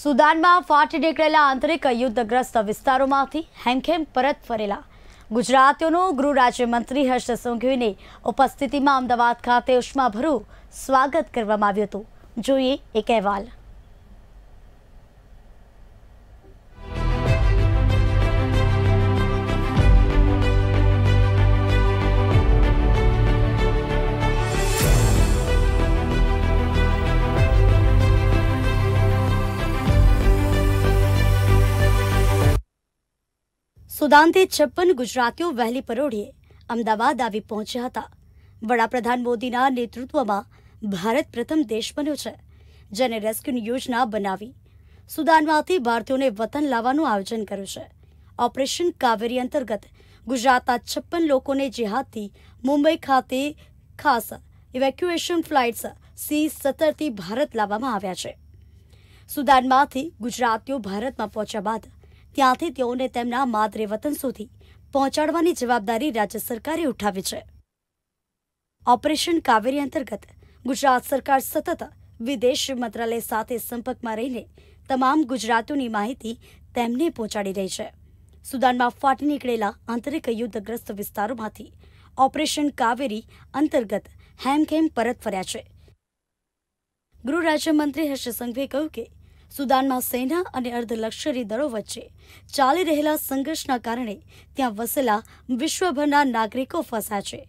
સુદાનમાં ફાટી નીકળેલા આંતરિક યુદ્ધગ્રસ્ત વિસ્તારોમાંથી હેમખેમ પરત ફરેલા ગુજરાતીઓનું ગૃહ રાજ્યમંત્રી હર્ષ સંઘવીની ઉપસ્થિતિમાં અમદાવાદ ખાતે ઉષ્માભર્યું સ્વાગત કરવામાં આવ્યું હતું જોઈએ એક અહેવાલ સુદાનથી છપ્પન ગુજરાતીઓ વહેલી પરોઢીએ અમદાવાદ આવી પહોંચ્યા હતા વડાપ્રધાન મોદીના નેતૃત્વમાં ભારત પ્રથમ દેશ બન્યો છે જેને રેસ્ક્યુ યોજના બનાવી સુદાનમાંથી ભારતીયોને વતન લાવવાનું આયોજન કર્યું છે ઓપરેશન કાવેરી અંતર્ગત ગુજરાતના છપ્પન લોકોને જેહાદથી મુંબઈ ખાતે ખાસ ઇવેક્યુએશન ફ્લાઇટ્સ સી સત્તરથી ભારત લાવવામાં આવ્યા છે સુદાનમાંથી ગુજરાતીઓ ભારતમાં પહોંચ્યા બાદ ત્યાંથી તેઓને તેમના માદરે વતન સુધી પહોંચાડવાની જવાબદારી રાજ્ય સરકારે ઉઠાવી છે ઓપરેશન કાવેરી અંતર્ગત ગુજરાત સરકાર સતત વિદેશ મંત્રાલય સાથે સંપર્કમાં રહીને તમામ ગુજરાતીઓની માહિતી તેમને પહોંચાડી રહી છે સુદાનમાં ફાટી નીકળેલા આંતરિક યુદ્ધગ્રસ્ત વિસ્તારોમાંથી ઓપરેશન કાવેરી અંતર્ગત હેમખેમ પરત ફર્યા છે ગૃહ રાજ્યમંત્રી હર્ષ સંઘવીએ કહ્યું કે સુદાનમાં સેના અને અર્ધલશ્કરી દળો વચ્ચે ચાલી રહેલા સંઘર્ષના કારણે ત્યાં વસેલા વિશ્વભરના નાગરિકો ફસાયા છે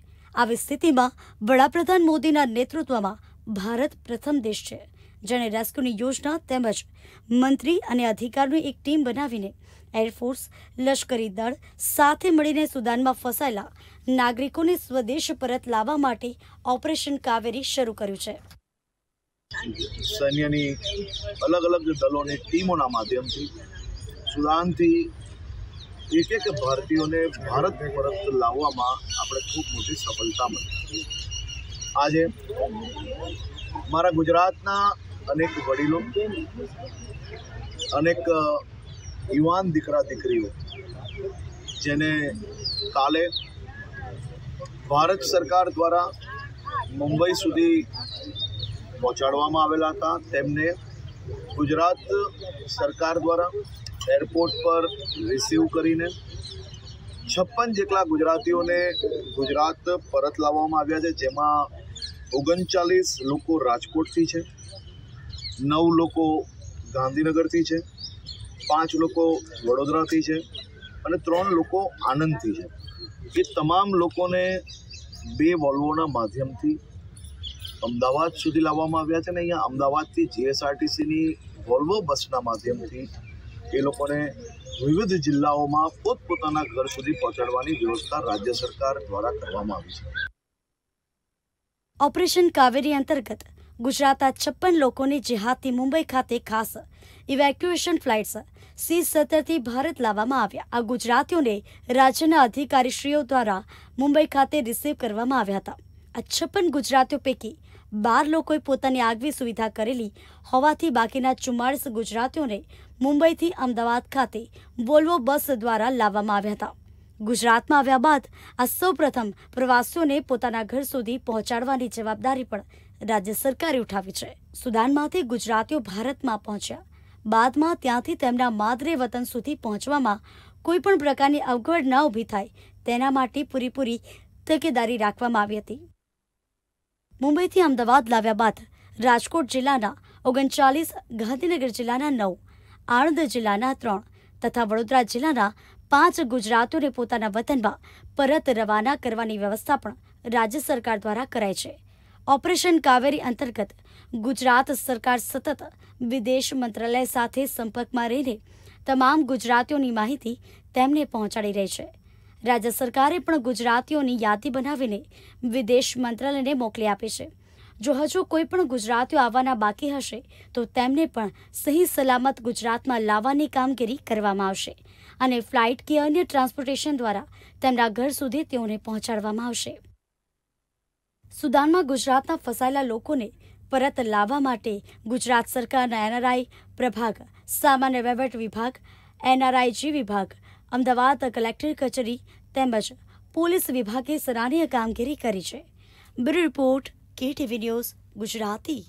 આવી સ્થિતિમાં વડાપ્રધાન મોદીના નેતૃત્વમાં ભારત પ્રથમ દેશ છે જેણે રેસ્ક્યુની યોજના તેમજ મંત્રી અને અધિકારની એક ટીમ બનાવીને એરફોર્સ લશ્કરી દળ સાથે મળીને સુદાનમાં ફસાયેલા નાગરિકોને સ્વદેશ પરત લાવવા માટે ઓપરેશન કાવેરી શરૂ કર્યું છે સૈન્યની અલગ અલગ દલોની ટીમોના માધ્યમથી સુદાનથી એક એક ભારતીયોને ભારત પરત લાવવામાં આપણે ખૂબ મોટી સફળતા મળી આજે મારા ગુજરાતના અનેક વડીલો અનેક યુવાન દીકરા દીકરીઓ જેને કાલે ભારત સરકાર દ્વારા મુંબઈ સુધી પહોંચાડવામાં આવેલા હતા તેમને ગુજરાત સરકાર દ્વારા એરપોર્ટ પર રિસીવ કરીને છપ્પન જેટલા ગુજરાતીઓને ગુજરાત પરત લાવવામાં આવ્યા છે જેમાં ઓગણચાલીસ લોકો રાજકોટથી છે નવ લોકો ગાંધીનગરથી છે પાંચ લોકો વડોદરાથી છે અને ત્રણ લોકો આનંદથી છે એ તમામ લોકોને બે વોલ્વોના માધ્યમથી અમદાવાદ સુધી લાવવામાં આવ્યા છે ને અહીંયા અમદાવાદથી જીએસઆરટીસીની વોલ્વો બસના માધ્યમથી એ લોકોને વિવિધ જિલ્લાઓમાં પોતપોતાના ઘર સુધી પહોંચાડવાની વ્યવસ્થા રાજ્ય સરકાર દ્વારા કરવામાં આવી છે ઓપરેશન કાવેરી અંતર્ગત ગુજરાતના છપ્પન લોકોની જેહાદથી મુંબઈ ખાતે ખાસ ઇવેક્યુએશન ફ્લાઇટ્સ સી સત્તરથી ભારત લાવવામાં આવ્યા આ ગુજરાતીઓને રાજ્યના અધિકારીશ્રીઓ દ્વારા મુંબઈ ખાતે રિસીવ કરવામાં આવ્યા હતા આ છપ્પન ગુજરાતીઓ પૈકી બાર લોકોએ પોતાની આગવી સુવિધા કરેલી હોવાથી બાકીના ચુમ્માળીસ ગુજરાતીઓને મુંબઈથી અમદાવાદ ખાતે વોલ્વો બસ દ્વારા લાવવામાં આવ્યા હતા ગુજરાતમાં આવ્યા બાદ આ સૌપ્રથમ પ્રવાસીઓને પોતાના ઘર સુધી પહોંચાડવાની જવાબદારી પણ રાજ્ય સરકારે ઉઠાવી છે સુદાનમાંથી ગુજરાતીઓ ભારતમાં પહોંચ્યા બાદમાં ત્યાંથી તેમના માદરે વતન સુધી પહોંચવામાં કોઈપણ પ્રકારની અવગડ ન ઊભી થાય તેના માટે પૂરેપૂરી તકેદારી રાખવામાં આવી હતી મુંબઈથી અમદાવાદ લાવ્યા બાદ રાજકોટ જિલ્લાના ઓગણચાલીસ ગાંધીનગર જિલ્લાના નવ આણંદ જિલ્લાના ત્રણ તથા વડોદરા જિલ્લાના પાંચ ગુજરાતીઓને પોતાના વતનમાં પરત રવાના કરવાની વ્યવસ્થા પણ રાજ્ય સરકાર દ્વારા કરાઈ છે ઓપરેશન કાવેરી અંતર્ગત ગુજરાત સરકાર સતત વિદેશ મંત્રાલય સાથે સંપર્કમાં રહીને તમામ ગુજરાતીઓની માહિતી તેમને પહોંચાડી રહી છે રાજ્ય સરકારે પણ ગુજરાતીઓની યાદી બનાવીને વિદેશ મંત્રાલયને મોકલી આપી છે જો હજુ કોઈ પણ ગુજરાતીઓ આવવાના બાકી હશે તો તેમને પણ સહી સલામત ગુજરાતમાં લાવવાની કામગીરી કરવામાં આવશે અને ફ્લાઇટ કે અન્ય ટ્રાન્સપોર્ટેશન દ્વારા તેમના ઘર સુધી તેઓને પહોંચાડવામાં આવશે સુદાનમાં ગુજરાતના ફસાયેલા લોકોને પરત લાવવા માટે ગુજરાત સરકારના એનઆરઆઈ પ્રભાગ સામાન્ય વહીવટ વિભાગ એનઆરઆઈજી વિભાગ અમદાવાદ કલેક્ટર કચેરી તેમજ પોલીસ વિભાગે સરાહનીય કામગીરી કરી છે bureau report KT news Gujarati